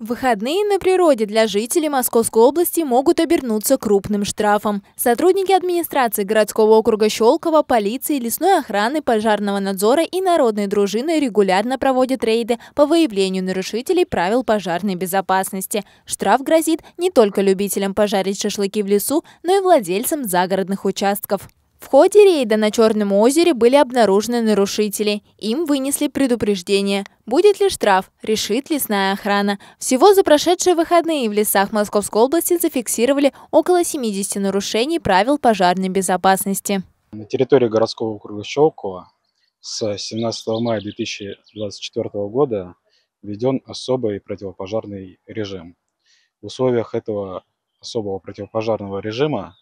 Выходные на природе для жителей Московской области могут обернуться крупным штрафом. Сотрудники администрации городского округа Щелково, полиции, лесной охраны, пожарного надзора и народной дружины регулярно проводят рейды по выявлению нарушителей правил пожарной безопасности. Штраф грозит не только любителям пожарить шашлыки в лесу, но и владельцам загородных участков. В ходе рейда на Черном озере были обнаружены нарушители. Им вынесли предупреждение. Будет ли штраф, решит лесная охрана. Всего за прошедшие выходные в лесах Московской области зафиксировали около 70 нарушений правил пожарной безопасности. На территории городского округа Щелково с 17 мая 2024 года введен особый противопожарный режим. В условиях этого особого противопожарного режима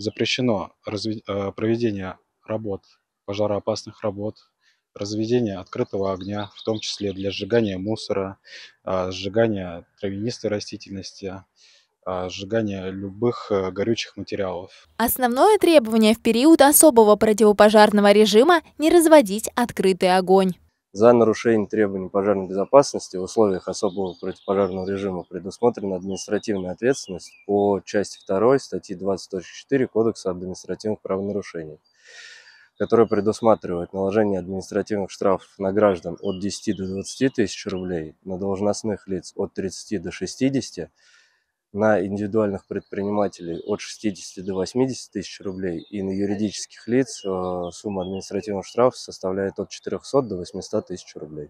запрещено разви... Э, проведение работ, пожароопасных работ, разведение открытого огня, в том числе для сжигания мусора, э, сжигания травянистой растительности, э, сжигания любых горючих материалов. Основное требование в период особого противопожарного режима – не разводить открытый огонь. За нарушение требований пожарной безопасности в условиях особого противопожарного режима предусмотрена административная ответственность по части 2 статьи 20.4 Кодекса административных правонарушений, которая предусматривает наложение административных штрафов на граждан от 10 до 20 тысяч рублей, на должностных лиц от 30 до 60 000, на индивидуальных предпринимателей от 60 до 80 тысяч рублей, и на юридических лиц э, сумма административного штрафа составляет от 400 до 800 тысяч рублей.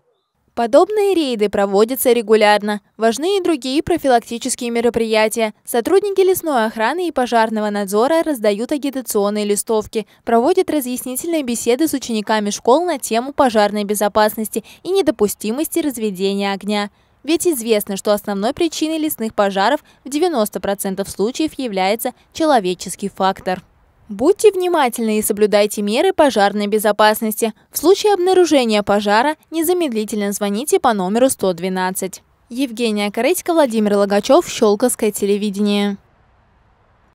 Подобные рейды проводятся регулярно. Важны и другие профилактические мероприятия. Сотрудники лесной охраны и пожарного надзора раздают агитационные листовки, проводят разъяснительные беседы с учениками школ на тему пожарной безопасности и недопустимости разведения огня. Ведь известно, что основной причиной лесных пожаров в 90% случаев является человеческий фактор. Будьте внимательны и соблюдайте меры пожарной безопасности. В случае обнаружения пожара незамедлительно звоните по номеру 112. Евгения Корытько, Владимир Логачев, Щелковское телевидение.